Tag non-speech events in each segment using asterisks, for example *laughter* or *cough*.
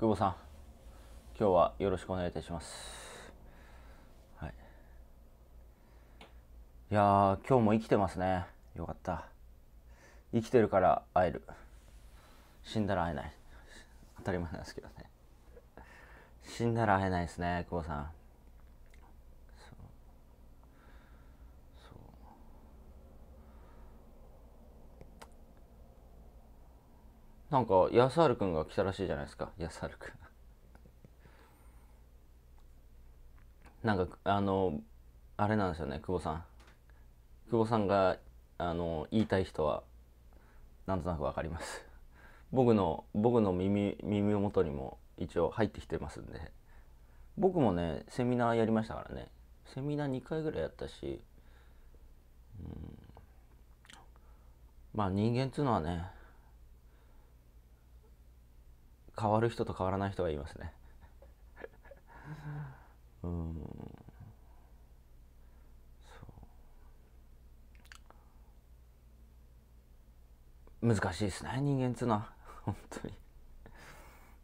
久保さん今日はよろしくお願いいたします、はい、いや今日も生きてますねよかった生きてるから会える死んだら会えない当たり前なんですけどね死んだら会えないですね久保さんなんか安春くんが来たらしいじゃないですか安春くん *laughs* なんかあのあれなんですよね久保さん久保さんがあの言いたい人はなんとなくわかります *laughs* 僕の僕の耳耳元にも一応入ってきてますんで僕もねセミナーやりましたからねセミナー2回ぐらいやったし、うん、まあ人間っつうのはね変わる人と変わらない人がいますね *laughs* うん難しいですね人間っつうのは *laughs* 本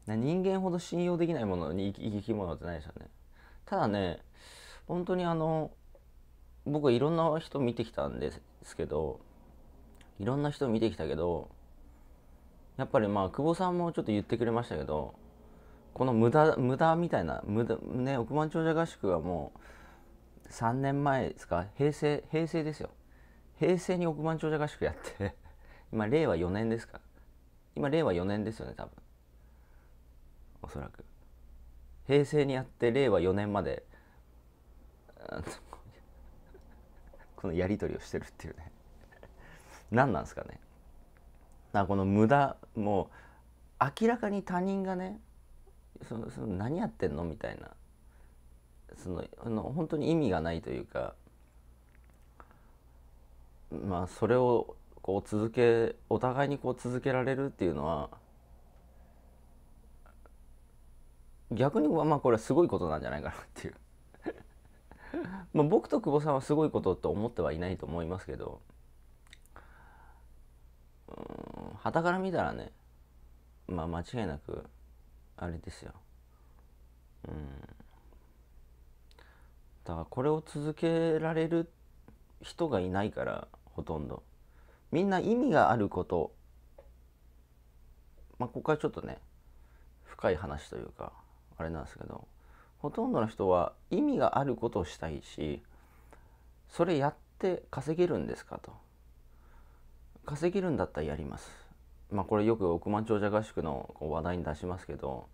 当に人間ほど信用できないものに生き物ってないですよねただね本当にあの僕いろんな人見てきたんですけどいろんな人見てきたけどやっぱりまあ久保さんもちょっと言ってくれましたけどこの無駄無駄みたいな無駄、ね、億万長者合宿はもう3年前ですか平成平成ですよ平成に億万長者合宿やって *laughs* 今令和4年ですか今令和4年ですよね多分おそらく平成にやって令和4年まで *laughs* このやり取りをしてるっていうね何なんですかねなこの無駄もう明らかに他人がねそのその何やってんのみたいなそのあの本当に意味がないというかまあそれをこう続けお互いにこう続けられるっていうのは逆にまあこれはすごいことなんじゃないかなっていう *laughs* まあ僕と久保さんはすごいことと思ってはいないと思いますけど。旗から見たらねまあ間違いなくあれですようんだからこれを続けられる人がいないからほとんどみんな意味があることまあここはちょっとね深い話というかあれなんですけどほとんどの人は意味があることをしたいしそれやって稼げるんですかと稼げるんだったらやりますまあ、これよく億万長者合宿の話題に出しますけど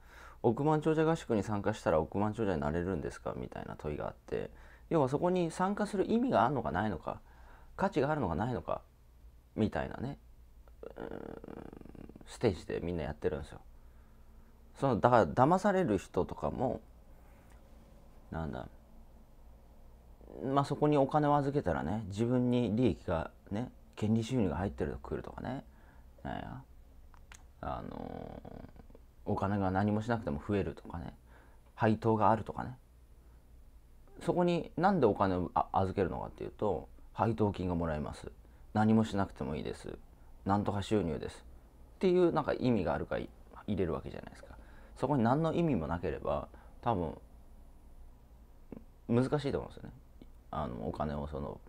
億万長者合宿に参加したら億万長者になれるんですかみたいな問いがあって要はそこに参加する意味があるのかないのか価値があるのかないのかみたいなねステージでみんなやってるんですよ。そのだから騙される人とかもなんだまあそこにお金を預けたらね自分に利益がね権利収入が入ってるとくるとかねなんやあのお金が何もしなくても増えるとかね配当があるとかねそこに何でお金を預けるのかっていうと配当金がもらえます何もしなくてもいいですなんとか収入ですっていうなんか意味があるか入れるわけじゃないですかそこに何の意味もなければ多分難しいと思うんですよねあのお金をその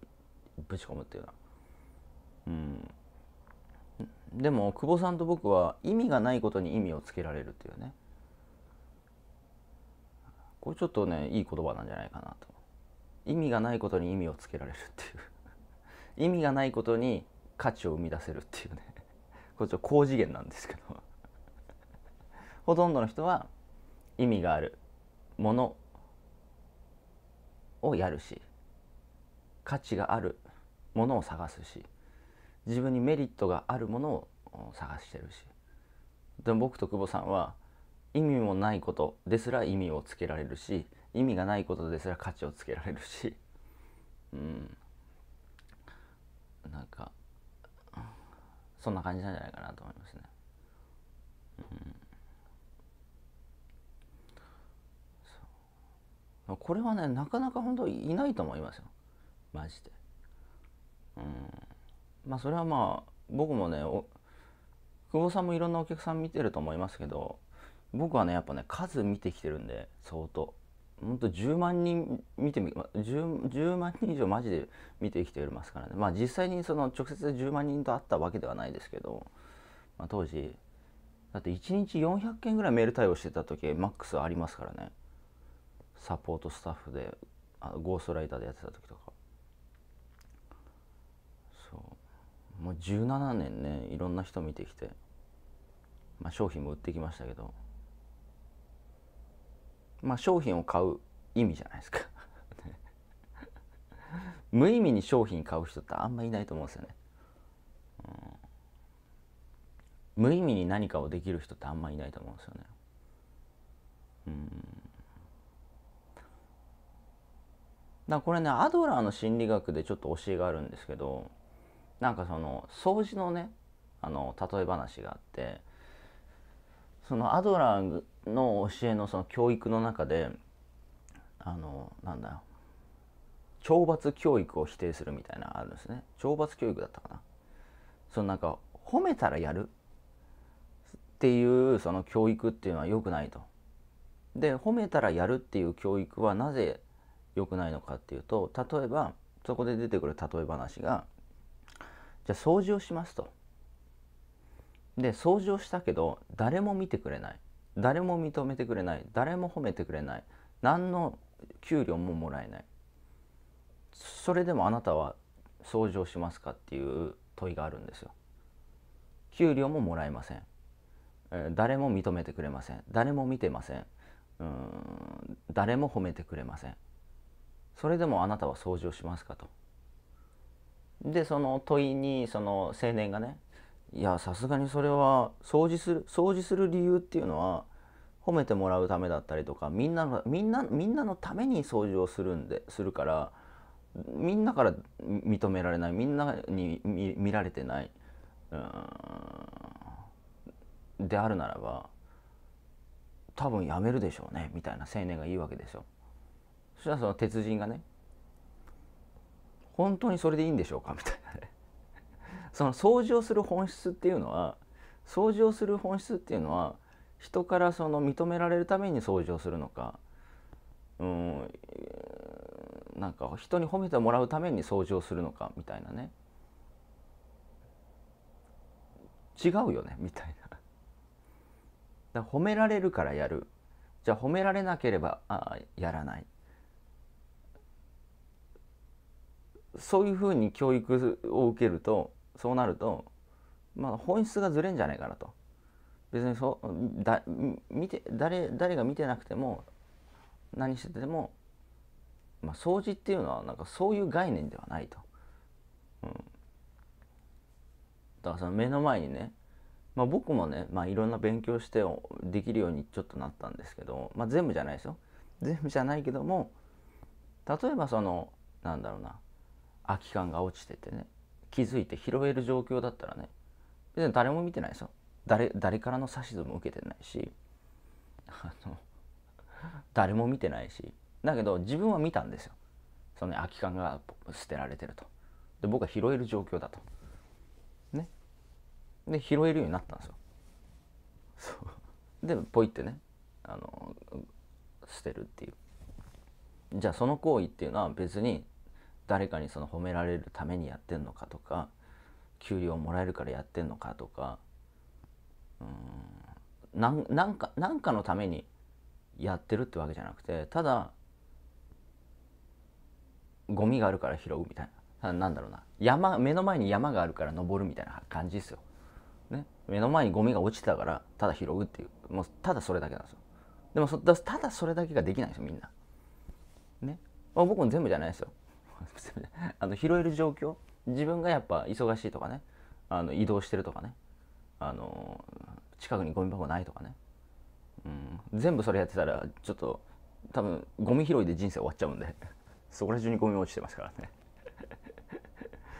ぶち込むっていうのは。うんでも久保さんと僕は意味がないことに意味をつけられるっていうねこれちょっとねいい言葉なんじゃないかなと意味がないことに意味をつけられるっていう意味がないことに価値を生み出せるっていうねこれちょっと高次元なんですけどほとんどの人は意味があるものをやるし価値があるものを探すし自分にメリットがあるものを探してるしでも僕と久保さんは意味もないことですら意味をつけられるし意味がないことですら価値をつけられるしうんなんかそんな感じなんじゃないかなと思いますね。うん、これはねなかなか本当いないと思いますよマジで。まあそれはまあ僕もね久保さんもいろんなお客さん見てると思いますけど僕はねやっぱね数見てきてるんで相当ほんと10万人見てみ 10, 10, 万人以上マジで見てきておりますからねまあ実際にその直接10万人と会ったわけではないですけど、まあ、当時だって1日400件ぐらいメール対応してた時マックスありますからねサポートスタッフであのゴーストライターでやってた時とかもう17年ねいろんな人見てきて、まあ、商品も売ってきましたけどまあ商品を買う意味じゃないですか *laughs* 無意味に商品買う人ってあんまいないと思うんですよね、うん、無意味に何かをできる人ってあんまいないと思うんですよねうんだこれねアドラーの心理学でちょっと教えがあるんですけどなんかその掃除のねあの例え話があってそのアドラーの教えのその教育の中であのなんだ懲罰教育を否定するみたいなあるんですね懲罰教育だったかなそのなんか褒めたらやるっていうその教育っていうのは良くないとで褒めたらやるっていう教育はなぜ良くないのかっていうと例えばそこで出てくる例え話がじゃあ掃除をしますと。で掃除をしたけど誰も見てくれない誰も認めてくれない誰も褒めてくれない何の給料ももらえないそれでもあなたは掃除をしますかっていう問いがあるんですよ。給料ももらえません。誰も認めてくれません。誰も見てません。うん誰も褒めてくれません。それでもあなたは掃除をしますかと。でその問いにその青年がねいやさすがにそれは掃除する掃除する理由っていうのは褒めてもらうためだったりとかみんなのみんなみんなのために掃除をするんでするからみんなから認められないみんなに見られてないであるならば多分やめるでしょうねみたいな青年が言うわけですよ。そしたらその鉄人がね本当にそれでいいんでしょうかみたいなね *laughs* その掃除をする本質っていうのは掃除をする本質っていうのは人からその認められるために掃除をするのかうんなんか人に褒めてもらうために掃除をするのかみたいなね違うよねみたいな。だ褒められるからやるじゃあ褒められなければあやらないそういうふうに教育を受けるとそうなると、まあ、本質がずれんじゃないかなと別にそだ見て誰誰が見てなくても何してても、まあ、掃除っていうのはなんかそういう概念ではないと、うん、だからその目の前にね、まあ、僕もね、まあ、いろんな勉強してできるようにちょっとなったんですけど、まあ、全部じゃないですよ全部じゃないけども例えばそのなんだろうな空き缶が落ちててね気づいて拾える状況だったらね別に誰も見てないですよ誰誰からの指図も受けてないしあの誰も見てないしだけど自分は見たんですよその、ね、空き缶が捨てられてるとで僕は拾える状況だとねで拾えるようになったんですよそうでポイってねあの捨てるっていうじゃあその行為っていうのは別に誰かにその褒められるためにやってんのかとか給料もらえるからやってんのかとかうんなんなんかなんかのためにやってるってわけじゃなくてただゴミがあるから拾うみたいななんだろうな山目の前に山があるから登るみたいな感じですよ。ね、目の前にゴミが落ちたからただ拾うっていうもうただそれだけなんですよでもただそれだけができないんですよみんなね、あ、僕も全部じゃないですよ *laughs* あの拾える状況自分がやっぱ忙しいとかねあの移動してるとかねあの近くにゴミ箱ないとかね、うん、全部それやってたらちょっと多分ゴミ拾いで人生終わっちゃうんで *laughs* そこら中にゴミ落ちてますからね *laughs*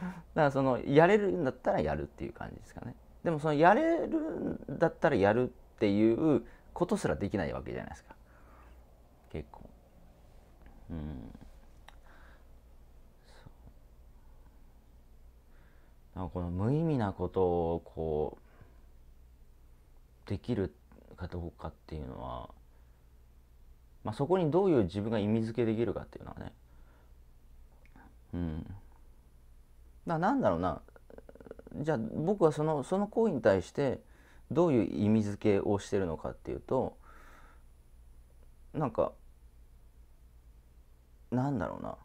だからそのやれるんだったらやるっていう感じですかねでもそのやれるんだったらやるっていうことすらできないわけじゃないですか結構うんなんかこの無意味なことをこうできるかどうかっていうのは、まあ、そこにどういう自分が意味付けできるかっていうのはねうんだなんだろうなじゃあ僕はそのその行為に対してどういう意味付けをしてるのかっていうとなんかなんだろうな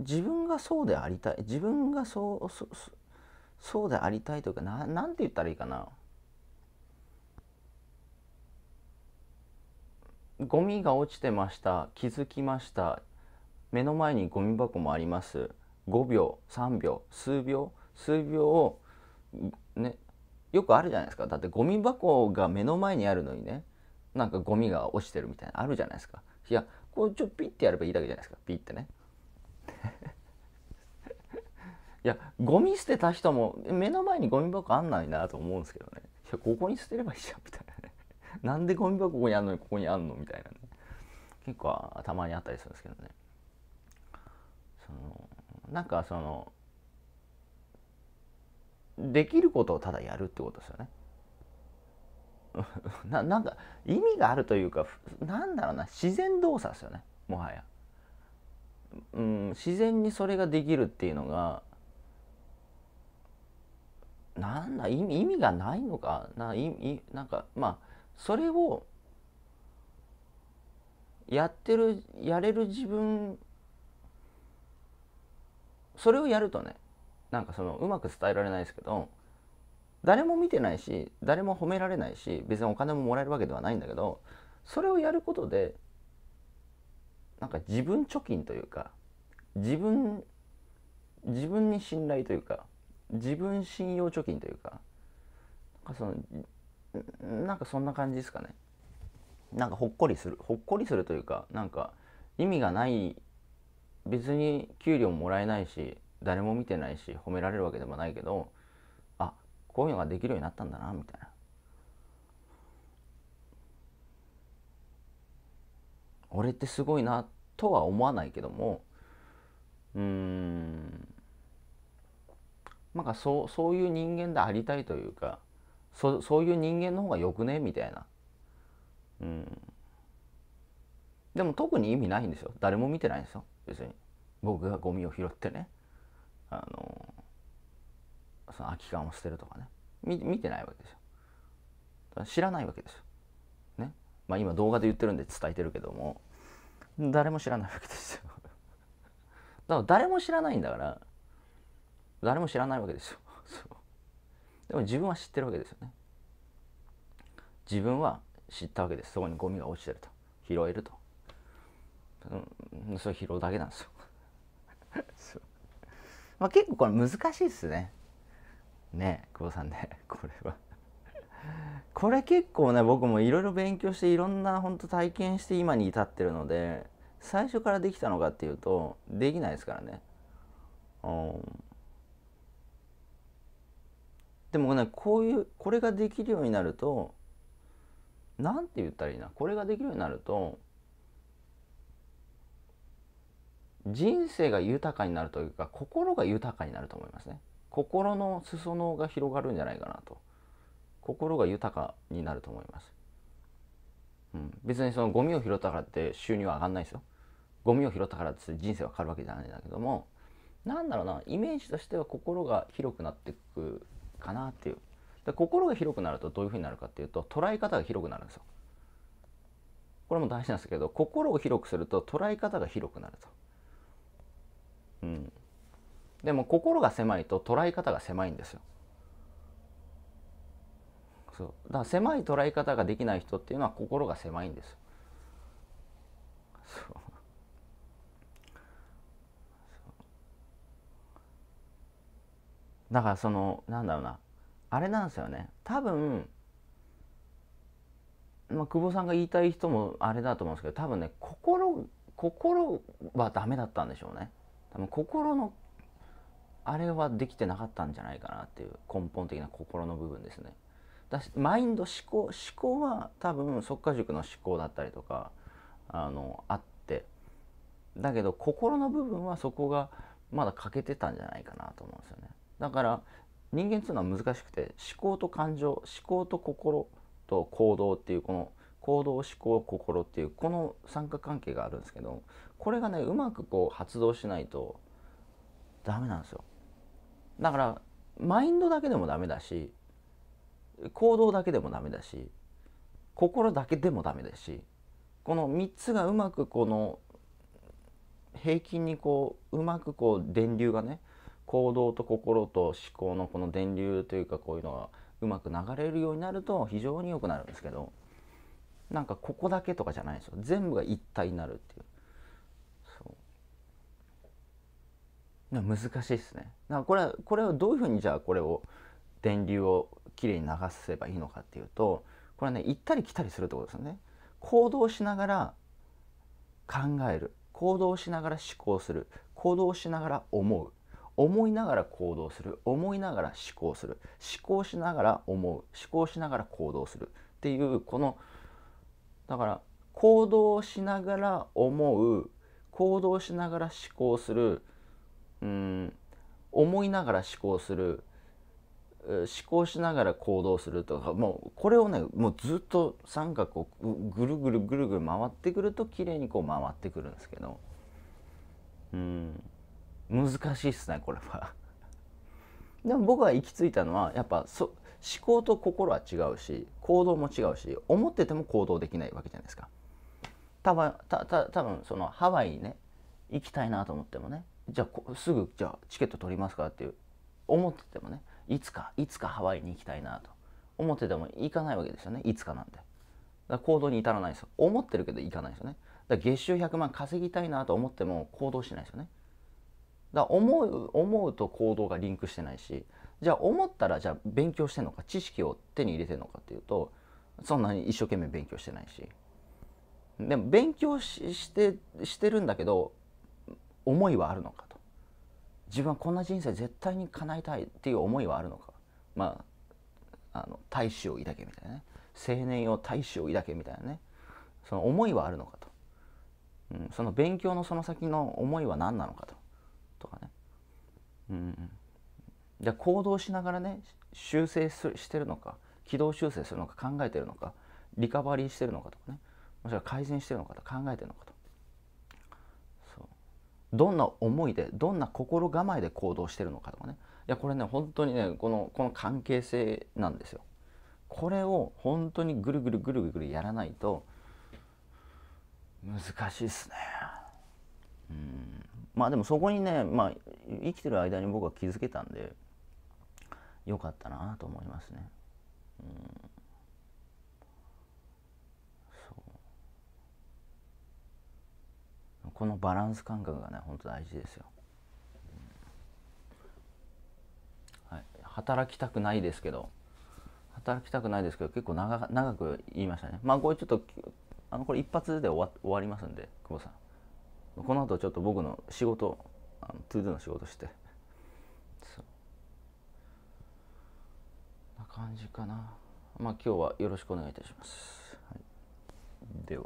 自分がそうでありたい自分がそうそそうでありたいというかななんて言ったらいいかなゴミが落ちてました気づきました目の前にゴミ箱もあります5秒3秒数秒数秒をねよくあるじゃないですかだってゴミ箱が目の前にあるのにねなんかゴミが落ちてるみたいなあるじゃないですかいやこうちょっとピッてやればいいだけじゃないですかピッてね *laughs* いやゴミ捨てた人も目の前にゴミ箱あんないなと思うんですけどねいやここに捨てればいいじゃんみたいなね *laughs* なんでゴミ箱ここにあんのにここにあんのみたいなね結構たまにあったりするんですけどねそのなんかそのできることをただやるってことですよね *laughs* ななんか意味があるというかなんだろうな自然動作ですよねもはや。うん、自然にそれができるっていうのがなんだ意味意味がないのかないいなんかまあそれをやってるやれる自分それをやるとねなんかそのうまく伝えられないですけど誰も見てないし誰も褒められないし別にお金ももらえるわけではないんだけどそれをやることでなんか自分貯金というか自分自分に信頼というか自分信用貯金というかなんかそのなんかそんな感じですかねなんかほっこりするほっこりするというかなんか意味がない別に給料もらえないし誰も見てないし褒められるわけでもないけどあこういうのができるようになったんだなみたいな俺ってすごいなとは思わないけどもうーんなんかそうそういう人間でありたいというかそそういう人間の方がよくねみたいな、うん、でも特に意味ないんですよ誰も見てないんですよ別に僕がゴミを拾ってねあのその空き缶を捨てるとかね見てないわけですよ知らないわけですよまあ、今動画で言ってるんで伝えてるけども誰も知らないわけですよだから誰も知らないんだから誰も知らないわけですよでも自分は知ってるわけですよね自分は知ったわけですそこにゴミが落ちてると拾えると、うん、それ拾うだけなんですよまあ結構これ難しいっすねね久保さんねこれはこれ結構ね僕もいろいろ勉強していろんな本当体験して今に至ってるので最初からできたのかっていうとできないですからね。うん、でもねこういうこれができるようになると何て言ったらいいなこれができるようになると人生が豊かになるというか心が豊かになると思いますね。心の裾野が広がるんじゃないかなと。心が豊かになると思います、うん、別にそのゴミを拾ったからって収入は上がんないですよゴミを拾ったからって人生は変わるわけじゃないんだけどもなんだろうなイメージとしては心が広くなっていくかなっていうで心が広くなるとどういうふうになるかっていうと捉え方が広くなるんですよこれも大事なんですけど心を広くすると捉え方が広くなるとうんでも心が狭いと捉え方が狭いんですよそうだから狭い捉え方ができない人っていうのは心が狭いんですそうだからそのなんだろうなあれなんですよね多分、まあ、久保さんが言いたい人もあれだと思うんですけど多分ね心心はダメだったんでしょうね多分心のあれはできてなかったんじゃないかなっていう根本的な心の部分ですね。だしマインド思考思考は多分即果塾の思考だったりとかあのあってだけど心の部分はそこがまだ欠けてたんじゃないかなと思うんですよね。だから人間っていうのは難しくて思考と感情思考と心と行動っていうこの行動思考心っていうこの三角関係があるんですけどこれがねうまくこう発動しないとダメなんですよだからマインドだけでもダメだし行動だけでもダメだし心だけでもダメだしこの3つがうまくこの平均にこううまくこう電流がね行動と心と思考のこの電流というかこういうのがうまく流れるようになると非常に良くなるんですけどなんかここだけとかじゃないですよ全部が一体になるっていう難しいですねこれはこれはどういうふうにじゃあこれを電流をきれいに流せばいいのかっていうとこれね行ったり来たりするってことですよね。行動しながら考える行動しながら思考する行動しながら思う思いながら行動する思いながら思考する思考しながら思う思考しながら行動するっていうこのだから行動しながら思う行動しながら思考するうん思いながら思考する思考しながら行動するとかもうこれをねもうずっと三角をぐるぐるぐるぐる回ってくると綺麗にこう回ってくるんですけどうん難しいっすねこれは。でも僕が行き着いたのはやっぱそ思考と心は違うし行動も違うし思ってても行動できないわけじゃないですか。多分たた多分そのハワイにね行きたいなと思ってもねじゃあすぐじゃあチケット取りますかっていう思っててもねいつかいつかハワイに行きたいなと思ってても行かないわけですよねいつかなんてだから行動に至らないですよ思ってるけど行かないですよねだから月収100万稼ぎたいなと思っても行動しないですよねだから思う思うと行動がリンクしてないしじゃあ思ったらじゃあ勉強してんのか知識を手に入れてんのかっていうとそんなに一生懸命勉強してないしでも勉強ししてしてるんだけど思いはあるのか自分はこんな人生絶対に叶えたいっていう思いはあるのかまああの大志を抱けみたいなね青年よ大志を抱けみたいなねその思いはあるのかと、うん、その勉強のその先の思いは何なのかととかね、うん、じゃあ行動しながらね修正すしてるのか軌道修正するのか考えてるのかリカバリーしてるのかとかねもしくは改善してるのかと考えてるのかとどんな思いでどんな心構えで行動してるのかとかねいやこれね本当にねこのこの関係性なんですよ。これを本当にぐるぐるぐるぐるやらないと難しいっすね。うんまあでもそこにね、まあ、生きてる間に僕は気づけたんでよかったなと思いますね。うんこのバランス感覚がね本当大事ですよ、うん、はい、働きたくないですけど働きたくないですけど結構長長く言いましたねまあこれちょっとあのこれ一発で終わ終わりますんで久保さんこの後ちょっと僕の仕事あのトゥードゥの仕事してそうな感じかなまあ今日はよろしくお願いいたします、はい、では